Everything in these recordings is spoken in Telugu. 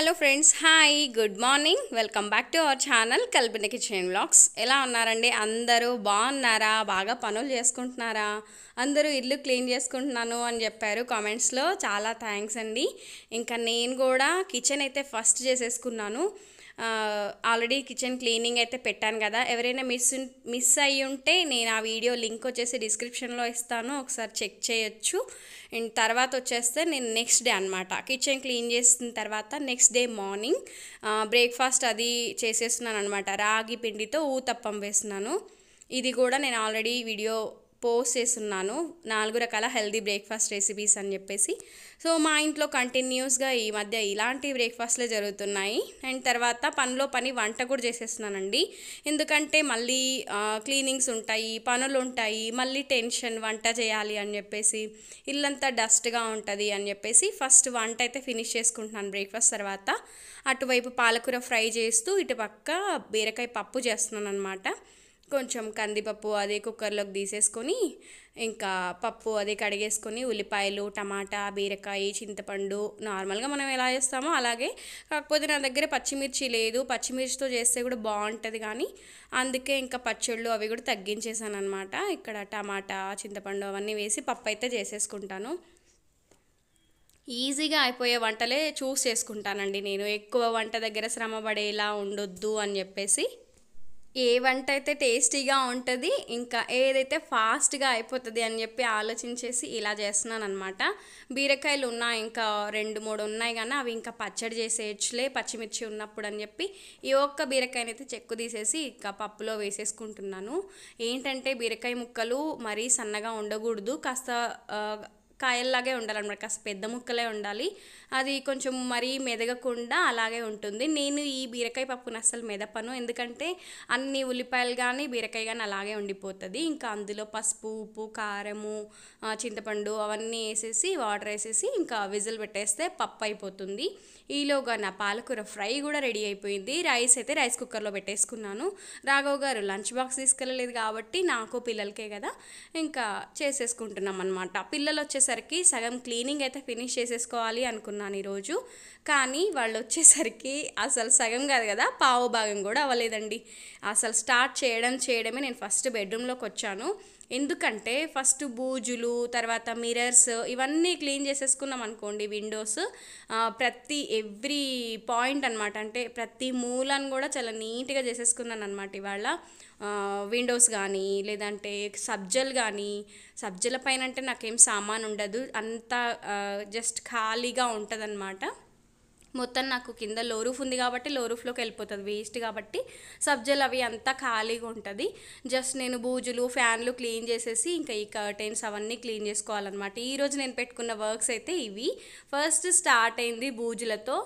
hello friends hi good morning welcome back to our channel Kalpina kitchen blogs ఎలా ఉన్నారండి అందరూ బాగున్నారా బాగా పనులు చేసుకుంటున్నారా అందరూ ఇల్లు క్లీన్ చేసుకుంటున్నాను అని చెప్పారు కామెంట్స్లో చాలా థ్యాంక్స్ అండి ఇంకా నేను కూడా కిచెన్ అయితే ఫస్ట్ చేసేసుకున్నాను ఆల్రెడీ కిచెన్ క్లీనింగ్ అయితే పెట్టాను కదా ఎవరైనా మిస్ మిస్ అయ్యి ఉంటే నేను ఆ వీడియో లింక్ వచ్చేసి డిస్క్రిప్షన్లో ఇస్తాను ఒకసారి చెక్ చేయొచ్చు అండ్ తర్వాత వచ్చేస్తే నేను నెక్స్ట్ డే అనమాట కిచెన్ క్లీన్ చేసిన తర్వాత నెక్స్ట్ డే మార్నింగ్ బ్రేక్ఫాస్ట్ అది చేసేస్తున్నాను అనమాట రాగి పిండితో ఊతప్పం వేస్తున్నాను ఇది కూడా నేను ఆల్రెడీ వీడియో పోస్ట్ చేస్తున్నాను నాలుగు రకాల హెల్దీ బ్రేక్ఫాస్ట్ రెసిపీస్ అని చెప్పేసి సో మా ఇంట్లో కంటిన్యూస్గా ఈ మధ్య ఇలాంటి బ్రేక్ఫాస్ట్లే జరుగుతున్నాయి అండ్ తర్వాత పనిలో పని వంట కూడా చేసేస్తున్నానండి ఎందుకంటే మళ్ళీ క్లీనింగ్స్ ఉంటాయి పనులు ఉంటాయి మళ్ళీ టెన్షన్ వంట చేయాలి అని చెప్పేసి ఇల్లంతా డస్ట్గా ఉంటుంది అని చెప్పేసి ఫస్ట్ వంట అయితే ఫినిష్ చేసుకుంటున్నాను బ్రేక్ఫాస్ట్ తర్వాత అటువైపు పాలకూర ఫ్రై చేస్తూ ఇటు పక్క బీరకాయ పప్పు చేస్తున్నాను అనమాట కొంచెం కందిపప్పు అదే కుక్కర్లోకి తీసేసుకొని ఇంకా పప్పు అదే కడిగేసుకొని ఉల్లిపాయలు టమాటా బీరకాయ చింతపండు నార్మల్గా మనం ఎలా చేస్తామో అలాగే కాకపోతే నా దగ్గర పచ్చిమిర్చి లేదు పచ్చిమిర్చితో చేస్తే కూడా బాగుంటుంది కానీ అందుకే ఇంకా పచ్చళ్ళు అవి కూడా తగ్గించేసాను అనమాట ఇక్కడ టమాటా చింతపండు అవన్నీ వేసి పప్పు అయితే చేసేసుకుంటాను ఈజీగా అయిపోయే వంటలే చూస్ చేసుకుంటానండి నేను ఎక్కువ వంట దగ్గర శ్రమ పడేలా ఉండొద్దు అని చెప్పేసి ఏ వంట అయితే టేస్టీగా ఉంటుంది ఇంకా ఏదైతే ఫాస్ట్గా అయిపోతుంది అని చెప్పి ఆలోచించేసి ఇలా చేస్తున్నాను అనమాట బీరకాయలు ఉన్నాయి ఇంకా రెండు మూడు ఉన్నాయి కానీ అవి ఇంకా పచ్చడి చేసేయచ్చులే పచ్చిమిర్చి ఉన్నప్పుడు అని చెప్పి ఈ ఒక్క బీరకాయని అయితే చెక్కు తీసేసి ఇంకా పప్పులో వేసేసుకుంటున్నాను ఏంటంటే బీరకాయ ముక్కలు మరీ సన్నగా ఉండకూడదు కాస్త కాయల్లాగే ఉండాలన్నమాట కాస్త పెద్ద ముక్కలే ఉండాలి అది కొంచెం మరీ మెదగకుండా అలాగే ఉంటుంది నేను ఈ బీరకాయ పప్పును అస్సలు మెదపను ఎందుకంటే అన్ని ఉల్లిపాయలు కానీ బీరకాయ కానీ అలాగే ఉండిపోతుంది ఇంకా అందులో పసుపు ఉప్పు కారము చింతపండు అవన్నీ వేసేసి వాటర్ వేసేసి ఇంకా విజిల్ పెట్టేస్తే పప్పు అయిపోతుంది ఈలోగా నా పాలకూర ఫ్రై కూడా రెడీ అయిపోయింది రైస్ అయితే రైస్ కుక్కర్లో పెట్టేసుకున్నాను రాఘవ్ గారు లంచ్ బాక్స్ తీసుకెళ్ళలేదు కాబట్టి నాకు పిల్లలకే కదా ఇంకా చేసేసుకుంటున్నాం అనమాట పిల్లలు వచ్చేసరికి సగం క్లీనింగ్ అయితే ఫినిష్ చేసేసుకోవాలి అనుకున్నాను ఈరోజు కానీ వాళ్ళు వచ్చేసరికి అసలు సగం కాదు కదా పావు భాగం కూడా అవ్వలేదండి అసలు స్టార్ట్ చేయడం చేయడమే నేను ఫస్ట్ బెడ్రూమ్లోకి వచ్చాను ఎందుకంటే ఫస్ట్ బూజులు తర్వాత మిరర్స్ ఇవన్నీ క్లీన్ చేసేసుకున్నాం అనుకోండి విండోస్ ప్రతి ఎవ్రీ పాయింట్ అనమాట అంటే ప్రతి మూలను కూడా చాలా నీట్గా చేసేసుకున్నాను అనమాట ఇవాళ విండోస్ కానీ లేదంటే సబ్జలు కానీ సబ్జల పైన అంటే నాకేం సామాన్ ఉండదు అంతా జస్ట్ ఖాళీగా ఉంటుందన్నమాట మొత్తం నాకు కింద లోరూఫ్ ఉంది కాబట్టి లోరూఫ్లోకి వెళ్ళిపోతుంది వేస్ట్ కాబట్టి సబ్జెల్ అవి అంతా ఖాళీగా ఉంటుంది జస్ట్ నేను బూజులు ఫ్యాన్లు క్లీన్ చేసేసి ఇంకా ఈ కర్టెన్స్ అవన్నీ క్లీన్ చేసుకోవాలన్నమాట ఈరోజు నేను పెట్టుకున్న వర్క్స్ అయితే ఇవి ఫస్ట్ స్టార్ట్ అయింది బూజులతో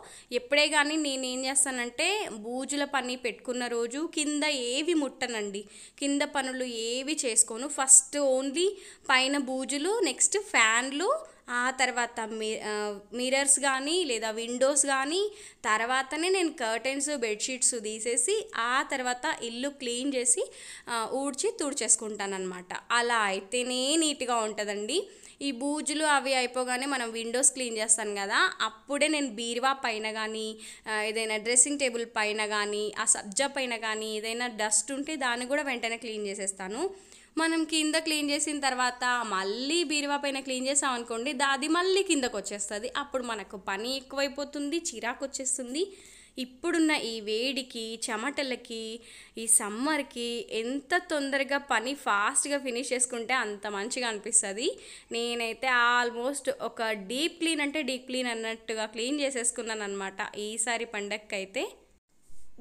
ఎప్పుడే కానీ నేను ఏం చేస్తానంటే బూజుల పని పెట్టుకున్న రోజు కింద ఏవి ముట్టనండి కింద పనులు ఏవి చేసుకోను ఫస్ట్ ఓన్లీ పైన బూజులు నెక్స్ట్ ఫ్యాన్లు ఆ తర్వాత మీ మిరర్స్ కానీ లేదా విండోస్ కానీ తర్వాతనే నేను కర్టెన్స్ బెడ్షీట్స్ తీసేసి ఆ తర్వాత ఇల్లు క్లీన్ చేసి ఊడ్చి తుడిచేసుకుంటానమాట అలా అయితేనే నీట్గా ఉంటుందండి ఈ బూజులు అవి అయిపోగానే మనం విండోస్ క్లీన్ చేస్తాను కదా అప్పుడే నేను బీరువా పైన కానీ ఏదైనా డ్రెస్సింగ్ టేబుల్ పైన కానీ ఆ సబ్జా పైన కానీ ఏదైనా డస్ట్ ఉంటే దాన్ని కూడా వెంటనే క్లీన్ చేసేస్తాను మనం కింద క్లీన్ చేసిన తర్వాత మళ్ళీ బీరువా పైన క్లీన్ చేసాం అనుకోండి అది మళ్ళీ కిందకు వచ్చేస్తుంది అప్పుడు మనకు పని ఎక్కువైపోతుంది చిరాకు వచ్చేస్తుంది ఇప్పుడున్న ఈ వేడికి చెమటలకి ఈ సమ్మర్కి ఎంత తొందరగా పని ఫాస్ట్గా ఫినిష్ చేసుకుంటే అంత మంచిగా అనిపిస్తుంది నేనైతే ఆల్మోస్ట్ ఒక డీప్ క్లీన్ అంటే డీప్ క్లీన్ అన్నట్టుగా క్లీన్ చేసేసుకున్నాను అనమాట ఈసారి అయితే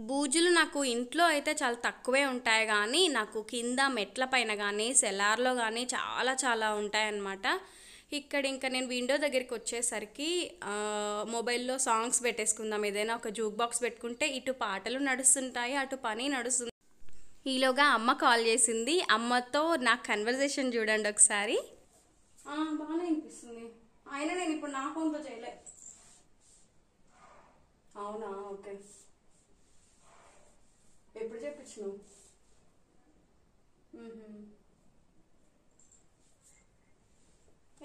బూజులు నాకు ఇంట్లో అయితే చాలా తక్కువే ఉంటాయి కానీ నాకు కింద మెట్ల పైన కానీ సెలార్లో కానీ చాలా చాలా ఉంటాయన్నమాట ఇక్కడ ఇంకా నేను విండో దగ్గరికి వచ్చేసరికి మొబైల్లో సాంగ్స్ పెట్టేసుకుందాం ఏదైనా ఒక జూక్ బాక్స్ పెట్టుకుంటే ఇటు పాటలు నడుస్తుంటాయి అటు పని నడుస్తుంది ఈలోగా అమ్మ కాల్ చేసింది అమ్మతో నా కన్వర్జేషన్ చూడండి ఒకసారి బాగానే అనిపిస్తుంది అయినా నేను ఇప్పుడు నా ఫోన్తో చేయలే అవునా ఓకే ఎప్పుడు చెప్పించినావు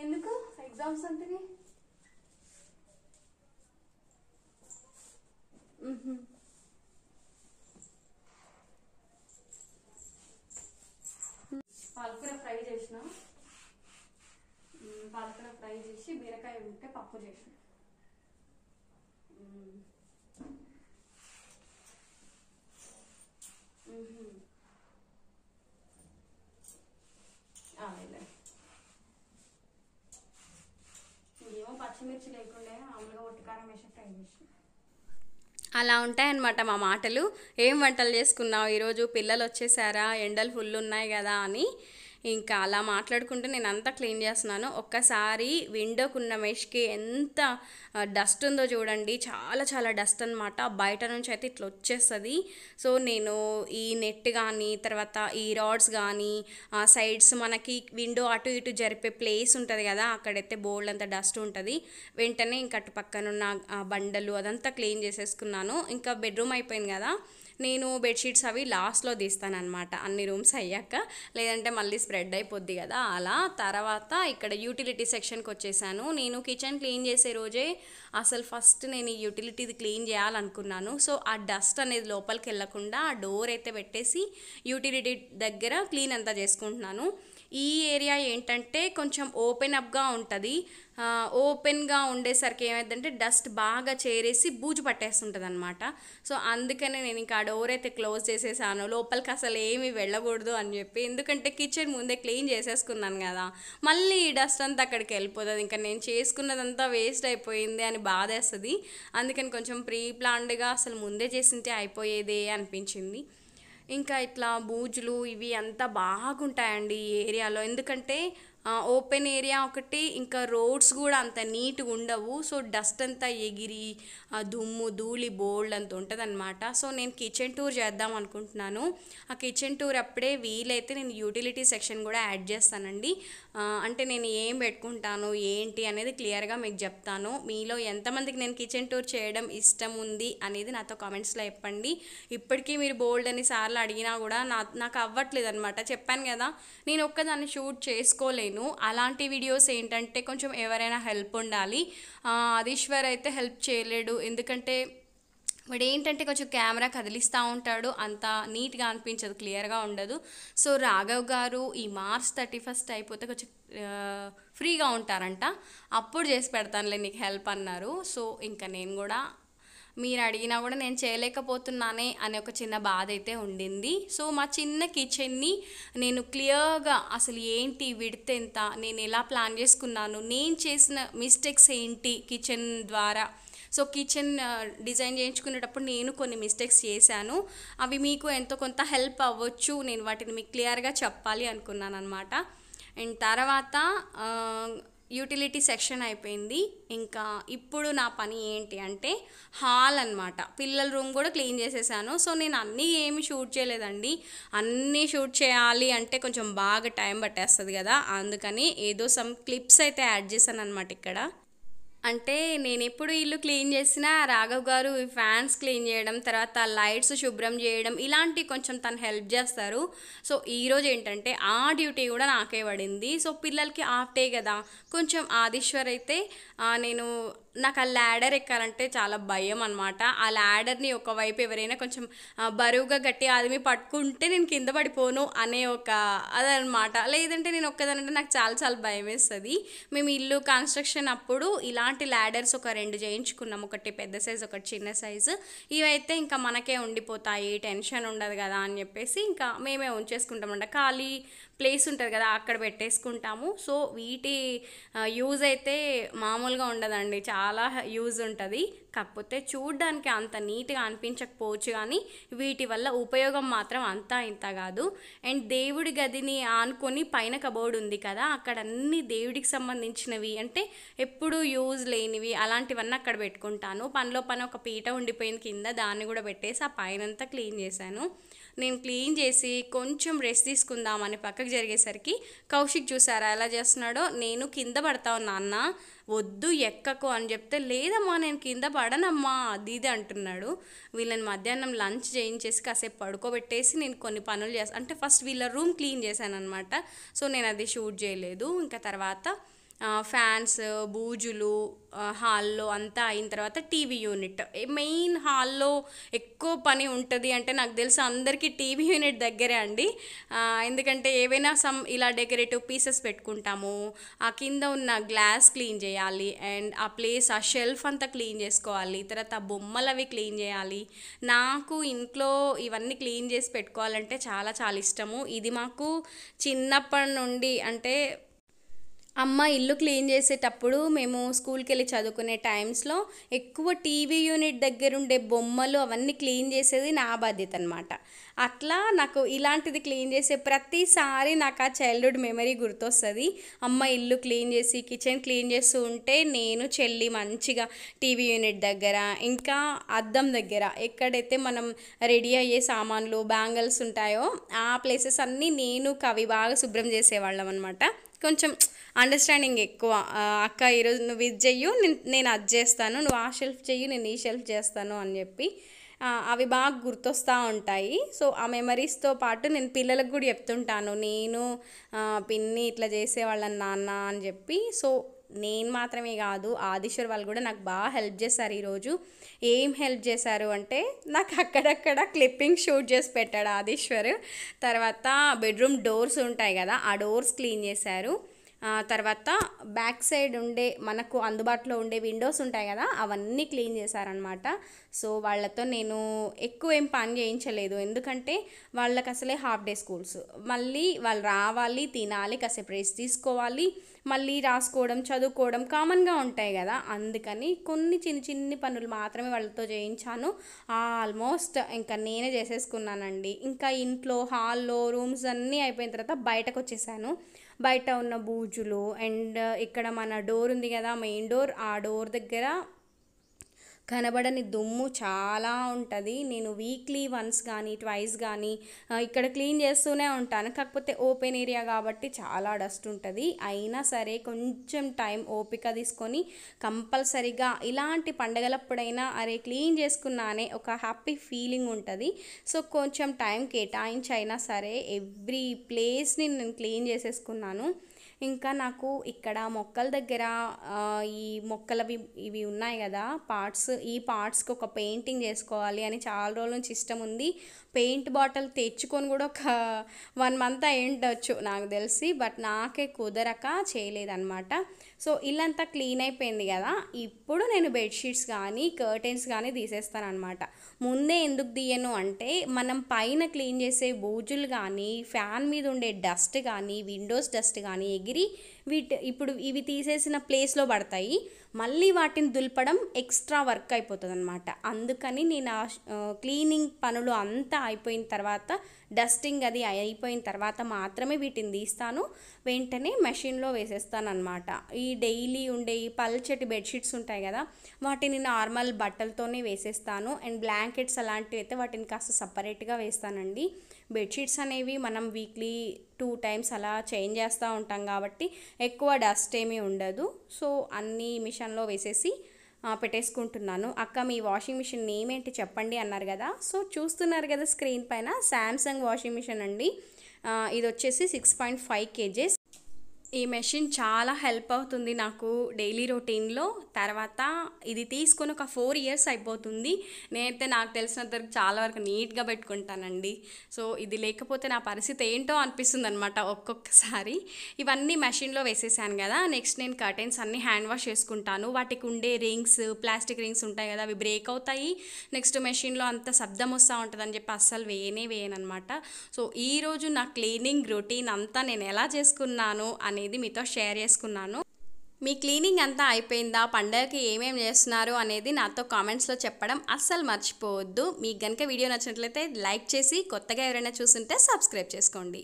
ఎందుకు ఎగ్జామ్స్ అంతని పాలకూర ఫ్రై చేసిన పాలకూర ఫ్రై చేసి బీరకాయ ఉంటే పప్పు చేసినా పచ్చిమిర్చి లేకుండా మామూలుగా ఒట్టికారం ఫ్రై చేసి అలా ఉంటాయన్నమాట మా మాటలు ఏం వంటలు చేసుకున్నావు ఈరోజు పిల్లలు వచ్చేసారా ఎండలు ఫుల్ ఉన్నాయి కదా అని ఇంకా అలా మాట్లాడుకుంటే నేను అంతా క్లీన్ చేస్తున్నాను ఒక్కసారి విండోకున్న మెష్కి ఎంత డస్ట్ ఉందో చూడండి చాలా చాలా డస్ట్ అనమాట బయట నుంచి అయితే ఇట్లా వచ్చేస్తుంది సో నేను ఈ నెట్ కానీ తర్వాత ఈ రాడ్స్ కానీ ఆ సైడ్స్ మనకి విండో అటు ఇటు జరిపే ప్లేస్ ఉంటుంది కదా అక్కడైతే బోల్డ్ అంత డస్ట్ ఉంటుంది వెంటనే ఇంకా అటు పక్కనున్న బండలు అదంతా క్లీన్ చేసేసుకున్నాను ఇంకా బెడ్రూమ్ అయిపోయింది కదా నేను బెడ్షీట్స్ అవి లాస్ట్లో తీస్తానమాట అన్ని రూమ్స్ అయ్యాక లేదంటే మళ్ళీ స్ప్రెడ్ అయిపోద్ది కదా అలా తర్వాత ఇక్కడ యూటిలిటీ సెక్షన్కి వచ్చేసాను నేను కిచెన్ క్లీన్ చేసే రోజే అసలు ఫస్ట్ నేను ఈ యూటిలిటీది క్లీన్ చేయాలనుకున్నాను సో ఆ డస్ట్ అనేది లోపలికి వెళ్ళకుండా ఆ డోర్ అయితే పెట్టేసి యూటిలిటీ దగ్గర క్లీన్ అంతా చేసుకుంటున్నాను ఈ ఏరియా ఏంటంటే కొంచెం ఓపెన్ అప్గా ఉంటుంది ఓపెన్గా ఉండేసరికి ఏమైందంటే డస్ట్ బాగా చేరేసి బూజు పట్టేస్తుంటుంది అనమాట సో అందుకనే నేను ఇంకా ఆ డోర్ అయితే క్లోజ్ చేసేసాను లోపలికి అసలు ఏమీ వెళ్ళకూడదు అని చెప్పి ఎందుకంటే కిచెన్ ముందే క్లీన్ చేసేసుకున్నాను కదా మళ్ళీ ఈ డస్ట్ అంతా అక్కడికి వెళ్ళిపోతుంది ఇంకా నేను చేసుకున్నదంతా వేస్ట్ అయిపోయింది అని బాధేస్తుంది అందుకని కొంచెం ప్రీ ప్లాన్డ్గా అసలు ముందే చేసింటే అయిపోయేదే అనిపించింది ఇంకా ఇట్లా బూజులు ఇవి అంతా బాగుంటాయండి ఈ ఏరియాలో ఎందుకంటే ఓపెన్ ఏరియా ఒకటి ఇంకా రోడ్స్ కూడా అంత నీట్గా ఉండవు సో డస్ట్ అంతా ఎగిరి దుమ్ము ధూళి బోల్డ్ అంత ఉంటుంది అనమాట సో నేను కిచెన్ టూర్ చేద్దాం అనుకుంటున్నాను ఆ కిచెన్ టూర్ అప్పుడే వీలైతే నేను యూటిలిటీ సెక్షన్ కూడా యాడ్ చేస్తానండి అంటే నేను ఏం పెట్టుకుంటాను ఏంటి అనేది క్లియర్గా మీకు చెప్తాను మీలో ఎంతమందికి నేను కిచెన్ టూర్ చేయడం ఇష్టం ఉంది అనేది నాతో కామెంట్స్లో చెప్పండి ఇప్పటికీ మీరు బోల్డ్ అని సార్లు అడిగినా కూడా నాకు అవ్వట్లేదు అనమాట చెప్పాను కదా నేను ఒక్కదాన్ని షూట్ చేసుకోలేను నేను అలాంటి వీడియోస్ ఏంటంటే కొంచెం ఎవరైనా హెల్ప్ ఉండాలి ఆదీశ్వర్ అయితే హెల్ప్ చేయలేడు ఎందుకంటే వాడు ఏంటంటే కొంచెం కెమెరా కదిలిస్తూ ఉంటాడు అంత నీట్గా అనిపించదు క్లియర్గా ఉండదు సో రాఘవ్ గారు ఈ మార్చ్ థర్టీ ఫస్ట్ అయిపోతే కొంచెం ఫ్రీగా ఉంటారంట అప్పుడు చేసి పెడతానులే నీకు హెల్ప్ అన్నారు సో ఇంకా నేను కూడా మీరు అడిగినా కూడా నేను చేయలేకపోతున్నానే అనే ఒక చిన్న బాధ అయితే ఉండింది సో మా చిన్న కిచెన్ని నేను క్లియర్గా అసలు ఏంటి విడితే ఎంత నేను ఎలా ప్లాన్ చేసుకున్నాను నేను చేసిన మిస్టేక్స్ ఏంటి కిచెన్ ద్వారా సో కిచెన్ డిజైన్ చేయించుకునేటప్పుడు నేను కొన్ని మిస్టేక్స్ చేశాను అవి మీకు ఎంతో కొంత హెల్ప్ అవ్వచ్చు నేను వాటిని మీకు క్లియర్గా చెప్పాలి అనుకున్నాను అనమాట అండ్ తర్వాత యూటిలిటీ సెక్షన్ అయిపోయింది ఇంకా ఇప్పుడు నా పని ఏంటి అంటే హాల్ అనమాట పిల్లల రూమ్ కూడా క్లీన్ చేసేసాను సో నేను అన్నీ ఏమి షూట్ చేయలేదండి అన్నీ షూట్ చేయాలి అంటే కొంచెం బాగా టైం పట్టేస్తుంది కదా అందుకని ఏదో సమ్ క్లిప్స్ అయితే యాడ్ చేశాను అనమాట ఇక్కడ అంటే నేను ఎప్పుడు ఇల్లు క్లీన్ చేసినా రాఘవ్ గారు ఫ్యాన్స్ క్లీన్ చేయడం తర్వాత లైట్స్ శుభ్రం చేయడం ఇలాంటి కొంచెం తను హెల్ప్ చేస్తారు సో ఈరోజు ఏంటంటే ఆ డ్యూటీ కూడా నాకే పడింది సో పిల్లలకి ఆఫ్ డే కదా కొంచెం ఆదీశ్వర్ అయితే నేను నాకు ఆ ల్యాడర్ ఎక్కాలంటే చాలా భయం అనమాట ఆ ల్యాడర్ని ఒకవైపు ఎవరైనా కొంచెం బరువుగా గట్టి ఆదిమి పట్టుకుంటే నేను కింద పడిపోను అనే ఒక అదనమాట లేదంటే నేను ఒక్కదానంటే నాకు చాలా చాలా భయం వేస్తుంది మేము ఇల్లు కన్స్ట్రక్షన్ అప్పుడు ఇలాంటి ల్యాడర్స్ ఒక రెండు చేయించుకున్నాం ఒకటి పెద్ద సైజ్ ఒకటి చిన్న సైజు ఇవైతే ఇంకా మనకే ఉండిపోతాయి టెన్షన్ ఉండదు కదా అని చెప్పేసి ఇంకా మేమే ఉంచేసుకుంటామంట ఖాళీ ప్లేస్ ఉంటుంది కదా అక్కడ పెట్టేసుకుంటాము సో వీటి యూజ్ అయితే మామూలుగా ఉండదండి చాలా యూజ్ ఉంటుంది కాకపోతే చూడ్డానికి అంత నీట్గా అనిపించకపోవచ్చు కానీ వీటి వల్ల ఉపయోగం మాత్రం అంతా ఇంత కాదు అండ్ దేవుడి గదిని ఆనుకొని పైన కబోర్డ్ ఉంది కదా అక్కడ అన్ని దేవుడికి సంబంధించినవి అంటే ఎప్పుడు యూజ్ లేనివి అలాంటివన్నీ అక్కడ పెట్టుకుంటాను పనిలో పని ఒక పీట ఉండిపోయింది కింద దాన్ని కూడా పెట్టేసి ఆ పైనంతా క్లీన్ చేశాను నేను క్లీన్ చేసి కొంచెం రెస్ట్ తీసుకుందామని పక్కకు జరిగేసరికి కౌశిక్ చూసారా ఎలా చేస్తున్నాడో నేను కింద పడతావు నాన్న వద్దు ఎక్కకు అని చెప్తే లేదమ్మా నేను కింద పడనమ్మా అది ఇది అంటున్నాడు వీళ్ళని మధ్యాహ్నం లంచ్ చేయించేసి కాసేపు పడుకోబెట్టేసి నేను కొన్ని పనులు చేస్తా అంటే ఫస్ట్ వీళ్ళ రూమ్ క్లీన్ చేశాను అనమాట సో నేను అది షూట్ చేయలేదు ఇంకా తర్వాత ఫ్యాన్స్ బూజులు హాల్లో అంతా అయిన తర్వాత టీవీ యూనిట్ మెయిన్ హాల్లో ఎక్కువ పని ఉంటుంది అంటే నాకు తెలుసు అందరికీ టీవీ యూనిట్ దగ్గరే అండి ఎందుకంటే ఏవైనా సమ్ ఇలా డెకరేటివ్ పీసెస్ పెట్టుకుంటాము ఆ కింద ఉన్న గ్లాస్ క్లీన్ చేయాలి అండ్ ఆ ప్లేస్ ఆ షెల్ఫ్ అంతా క్లీన్ చేసుకోవాలి తర్వాత బొమ్మలు అవి క్లీన్ చేయాలి నాకు ఇంట్లో ఇవన్నీ క్లీన్ చేసి పెట్టుకోవాలంటే చాలా చాలా ఇష్టము ఇది మాకు చిన్నప్పటి నుండి అంటే అమ్మ ఇల్లు క్లీన్ చేసేటప్పుడు మేము స్కూల్కి వెళ్ళి చదువుకునే టైమ్స్లో ఎక్కువ టీవీ యూనిట్ దగ్గర ఉండే బొమ్మలు అవన్నీ క్లీన్ చేసేది నా బాధ్యత అనమాట అట్లా నాకు ఇలాంటిది క్లీన్ చేసే ప్రతిసారి నాకు ఆ చైల్డ్హుడ్ మెమరీ గుర్తొస్తుంది అమ్మ ఇల్లు క్లీన్ చేసి కిచెన్ క్లీన్ చేస్తూ ఉంటే నేను చెల్లి మంచిగా టీవీ యూనిట్ దగ్గర ఇంకా అద్దం దగ్గర ఎక్కడైతే మనం రెడీ అయ్యే సామాన్లు బ్యాంగిల్స్ ఉంటాయో ఆ ప్లేసెస్ అన్నీ నేను కవి బాగా శుభ్రం చేసేవాళ్ళం అనమాట కొంచెం అండర్స్టాండింగ్ ఎక్కువ అక్క ఈరోజు నువ్వు ఇది చెయ్యు నేను అది చేస్తాను నువ్వు ఆ షెల్ఫ్ చెయ్యి నేను ఈ షెల్ఫ్ చేస్తాను అని చెప్పి అవి బాగా గుర్తొస్తూ ఉంటాయి సో ఆ మెమరీస్తో పాటు నేను పిల్లలకు కూడా చెప్తుంటాను నేను పిన్ని ఇట్లా చేసేవాళ్ళని నాన్న అని చెప్పి సో నేను మాత్రమే కాదు ఆదిశ్వర్ వాళ్ళు కూడా నాకు బాగా హెల్ప్ చేశారు ఈరోజు ఏం హెల్ప్ చేశారు అంటే నాకు అక్కడక్కడ క్లిప్పింగ్ షూట్ చేసి పెట్టాడు ఆదీశ్వర్ తర్వాత బెడ్రూమ్ డోర్స్ ఉంటాయి కదా ఆ డోర్స్ క్లీన్ చేశారు తర్వాత బ్యాక్ సైడ్ ఉండే మనకు అందుబాటులో ఉండే విండోస్ ఉంటాయి కదా అవన్నీ క్లీన్ చేశారనమాట సో వాళ్ళతో నేను ఎక్కువ ఏం పని చేయించలేదు ఎందుకంటే వాళ్ళకి అసలే హాఫ్ డే స్కూల్స్ మళ్ళీ వాళ్ళు రావాలి తినాలి కాసేపు రేస్ తీసుకోవాలి మళ్ళీ రాసుకోవడం చదువుకోవడం కామన్గా ఉంటాయి కదా అందుకని కొన్ని చిన్న చిన్ని పనులు మాత్రమే వాళ్ళతో చేయించాను ఆల్మోస్ట్ ఇంకా నేనే చేసేసుకున్నానండి ఇంకా ఇంట్లో హాల్లో రూమ్స్ అన్నీ అయిపోయిన తర్వాత బయటకు వచ్చేసాను బయట ఉన్న బూజులు అండ్ uh, ఇక్కడ మన డోర్ ఉంది కదా మెయిన్ డోర్ ఆ డోర్ దగ్గర కనబడని దుమ్ము చాలా ఉంటుంది నేను వీక్లీ వన్స్ కానీ ట్వైస్ కానీ ఇక్కడ క్లీన్ చేస్తూనే ఉంటాను కాకపోతే ఓపెన్ ఏరియా కాబట్టి చాలా డస్ట్ ఉంటుంది అయినా సరే కొంచెం టైం ఓపిక తీసుకొని కంపల్సరిగా ఇలాంటి పండగలప్పుడైనా అరే క్లీన్ చేసుకున్నానే ఒక హ్యాపీ ఫీలింగ్ ఉంటుంది సో కొంచెం టైం కేటాయించైనా సరే ఎవ్రీ ప్లేస్ని నేను క్లీన్ చేసేసుకున్నాను ఇంకా నాకు ఇక్కడ మొక్కల దగ్గర ఈ మొక్కలవి ఇవి ఉన్నాయి కదా పార్ట్స్ ఈ పార్ట్స్కి ఒక పెయింటింగ్ చేసుకోవాలి అని చాలా రోజుల నుంచి ఇష్టం ఉంది పెయింట్ బాటిల్ తెచ్చుకొని కూడా ఒక వన్ మంత్ అయ్యుండొచ్చు నాకు తెలిసి బట్ నాకే కుదరక చేయలేదన్నమాట సో ఇల్లంతా క్లీన్ అయిపోయింది కదా ఇప్పుడు నేను బెడ్షీట్స్ కానీ కర్టెన్స్ కానీ తీసేస్తానమాట ముందే ఎందుకు తీయను అంటే మనం పైన క్లీన్ చేసే బూజులు కానీ ఫ్యాన్ మీద ఉండే డస్ట్ కానీ విండోస్ డస్ట్ కానీ ఎగిరి వీటి ఇప్పుడు ఇవి తీసేసిన ప్లేస్లో పడతాయి మళ్ళీ వాటిని దులపడం ఎక్స్ట్రా వర్క్ అయిపోతుంది అనమాట అందుకని నేను ఆ క్లీనింగ్ పనులు అంతా అయిపోయిన తర్వాత డస్టింగ్ అది అయిపోయిన తర్వాత మాత్రమే వీటిని తీస్తాను వెంటనే మెషిన్లో వేసేస్తాను అనమాట ఈ డైలీ ఉండే ఈ పల్చటి బెడ్షీట్స్ ఉంటాయి కదా వాటిని నార్మల్ బట్టలతోనే వేసేస్తాను అండ్ బ్లాంకెట్స్ అలాంటివి అయితే వాటిని కాస్త సపరేట్గా వేస్తానండి బెడ్షీట్స్ అనేవి మనం వీక్లీ టూ టైమ్స్ అలా చేంజ్ చేస్తూ ఉంటాం కాబట్టి ఎక్కువ డస్ట్ ఏమీ ఉండదు సో అన్నీ మిషన్లో వేసేసి పెట్టేసుకుంటున్నాను అక్క మీ వాషింగ్ మిషన్ నేమ్ ఏంటి చెప్పండి అన్నారు కదా సో చూస్తున్నారు కదా స్క్రీన్ పైన శాంసంగ్ వాషింగ్ మిషన్ అండి ఇది వచ్చేసి సిక్స్ పాయింట్ ఫైవ్ కేజెస్ ఈ మెషిన్ చాలా హెల్ప్ అవుతుంది నాకు డైలీ రొటీన్లో తర్వాత ఇది తీసుకుని ఒక ఫోర్ ఇయర్స్ అయిపోతుంది నేనైతే నాకు తెలిసినంత వరకు చాలా వరకు నీట్గా పెట్టుకుంటానండి సో ఇది లేకపోతే నా పరిస్థితి ఏంటో అనిపిస్తుంది అనమాట ఒక్కొక్కసారి ఇవన్నీ మెషిన్లో వేసేసాను కదా నెక్స్ట్ నేను కర్టెన్స్ అన్నీ హ్యాండ్ వాష్ చేసుకుంటాను వాటికి ఉండే రింగ్స్ ప్లాస్టిక్ రింగ్స్ ఉంటాయి కదా అవి బ్రేక్ అవుతాయి నెక్స్ట్ మెషిన్లో అంత శబ్దం వస్తూ ఉంటుందని చెప్పి అస్సలు వేయనే అనమాట సో ఈరోజు నా క్లీనింగ్ రొటీన్ అంతా నేను ఎలా చేసుకున్నాను అని అనేది మీతో షేర్ చేసుకున్నాను మీ క్లీనింగ్ అంతా అయిపోయిందా పండగకి ఏమేం చేస్తున్నారు అనేది నాతో కామెంట్స్లో చెప్పడం అస్సలు మర్చిపోవద్దు మీకు కనుక వీడియో నచ్చినట్లయితే లైక్ చేసి కొత్తగా ఎవరైనా చూసుంటే సబ్స్క్రైబ్ చేసుకోండి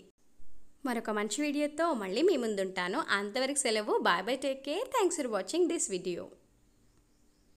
మరొక మంచి వీడియోతో మళ్ళీ మీ ముందుంటాను అంతవరకు సెలవు bye bye take care thanks for watching this video